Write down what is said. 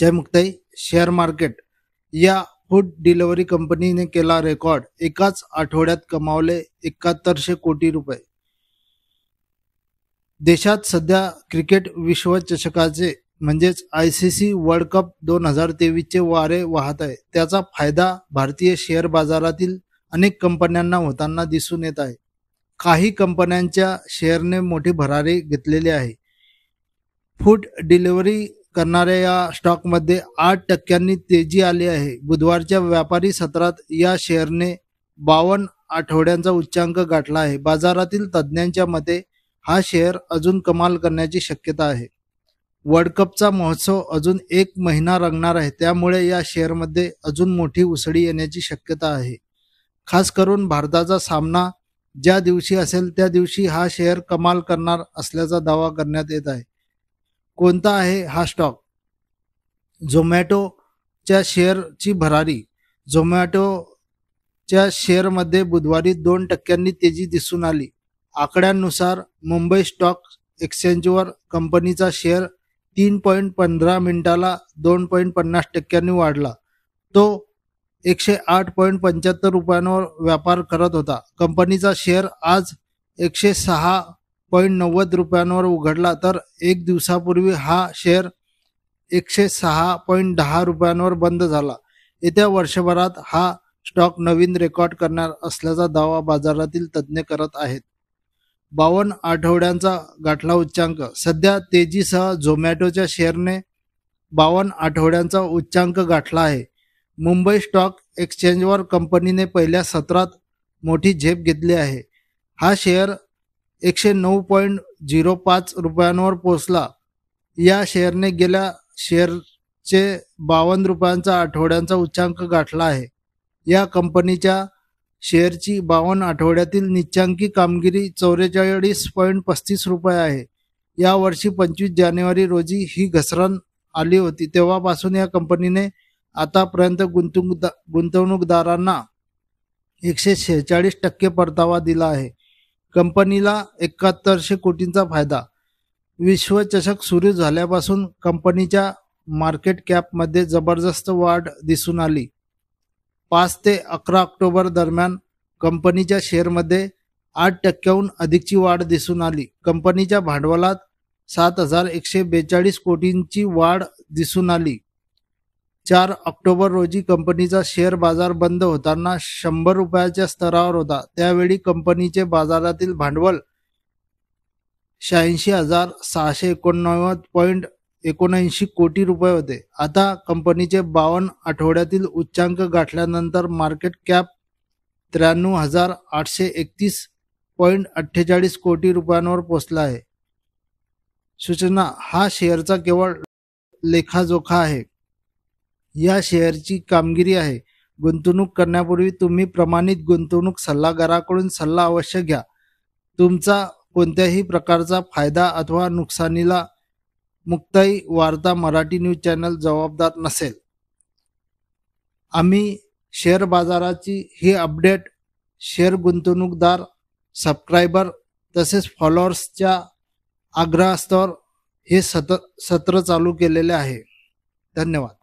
जयमुक्ताई share market या food delivery कंपनीने केला रेकॉर्ड एकाच आठवड्यात कमावले एकाहत्तरशे कोटी रुपये देशात सध्या क्रिकेट विश्वचषकाचे म्हणजेच I C C world cup दोन हजार तेवीसचे वारे वाहत आहे त्याचा फायदा भारतीय शेअर बाजारातील अनेक कंपन्यांना होताना दिसून येत आहे काही कंपन्यांच्या शेअरने मोठी भरारी घेतलेली आहे फूड डिलिव्हरी करणाऱ्या या स्टॉकमध्ये आठ टक्क्यांनी तेजी आली आहे बुधवारच्या व्यापारी सत्रात या शेअरने बावन्न आठवड्यांचा उच्चांक गाठला आहे बाजारातील तज्ज्ञांच्या मते हा शेअर अजून कमाल करण्याची शक्यता आहे वर्ल्ड कपचा महोत्सव अजून एक महिना रंगणार आहे त्यामुळे या शेअरमध्ये अजून मोठी उसळी येण्याची शक्यता आहे खास करून भारताचा सामना ज्या दिवशी असेल त्या दिवशी हा शेअर कमाल करणार असल्याचा दावा करण्यात येत आहे कोणता आहे हा स्टॉक झोमॅटोच्या शेअरची भरारी झोमॅटोच्या शेअरमध्ये बुधवारी दोन टक्क्यांनी तेजी दिसून आली आकड्यांनुसार मुंबई स्टॉक एक्सचेंजवर कंपनीचा शेअर तीन पॉईंट पंधरा मिनिटाला दोन पॉईंट पन्नास टक्क्यांनी वाढला तो एकशे आठ पॉईंट पंच्याहत्तर रुपयांवर व्यापार करत होता कंपनीचा शेअर आज एकशे सहा पॉईंट नव्वद रुपयांवर उघडला तर एक दिवसापूर्वी हा शेअर एकशे सहा पॉईंट दहा रुपयांवर बंद झाला येत्या वर्षभरात हा स्टॉक नवीन रेकॉर्ड करणार असल्याचा दावा बाजारातील तज्ज्ञ करत आहेत बावन्न आठवड्यांचा गाठला उच्चांक सध्या तेजीसह झोमॅटोच्या शेअरने बावन्न आठवड्यांचा उच्चांक गाठला आहे मुंबई स्टॉक एक्सचेंजवर कंपनीने पहिल्या सत्रात मोठी झेप घेतली आहे हा शेअर एकशे नऊ पॉईंट झिरो पाच रुपयांवर पोहोचला या शेअरने गेल्या शेअरचे बावन्न रुपयांचा आठवड्यांचा उच्चांक गाठला आहे या कंपनीच्या शेअरची बावन्न आठवड्यातील निच्चांकी कामगिरी चौवेचाळीस पॉईंट पस्तीस रुपये आहे यावर्षी पंचवीस जानेवारी रोजी ही घसरण आली होती तेव्हापासून या कंपनीने आतापर्यंत गुंतवणूकदा गुंतवणूकदारांना एकशे शेहेचाळीस टक्के परतावा दिला आहे कंपनीला एकाहत्तरशे कोटींचा फायदा विश्वचषक सुरू झाल्यापासून कंपनीच्या मार्केट कॅपमध्ये जबरदस्त वाढ दिसून आली पाच ते अकरा ऑक्टोबर दरम्यान कंपनीच्या शेअरमध्ये आठ टक्क्याहून अधिकची वाढ दिसून आली कंपनीच्या भांडवलात सात हजार एकशे बेचाळीस कोटींची वाढ दिसून आली चार ऑक्टोबर रोजी कंपनीचा शेअर बाजार बंद होताना शंभर रुपयाच्या स्तरावर होता त्यावेळी कंपनीचे बाजारातील भांडवल शहाऐंशी हजार सहाशे एकोणनव्वद पॉईंट एकोणऐंशी कोटी रुपये होते आता कंपनीचे बावन्न आठवड्यातील उच्चांक गाठल्यानंतर मार्केट कॅप त्र्याण्णव हजार आठशे एकतीस पॉईंट अठ्ठेचाळीस कोटी रुपयांवर पोचला आहे सूचना हा शेअरचा केवळ लेखाजोखा आहे या शेअरची कामगिरी आहे गुंतवणूक करण्यापूर्वी तुम्ही प्रमाणित गुंतवणूक सल्लागाराकडून सल्ला अवश्य घ्या तुमचा कोणत्याही प्रकारचा फायदा अथवा नुकसानीला मुक्ताई वार्ता मराठी न्यूज चॅनल जबाबदार नसेल आम्ही शेअर बाजाराची ही अपडेट शेअर गुंतवणूकदार सबस्क्रायबर तसेच फॉलोअर्सच्या आग्रहास्तर हे सत सत्र चालू केलेले आहे धन्यवाद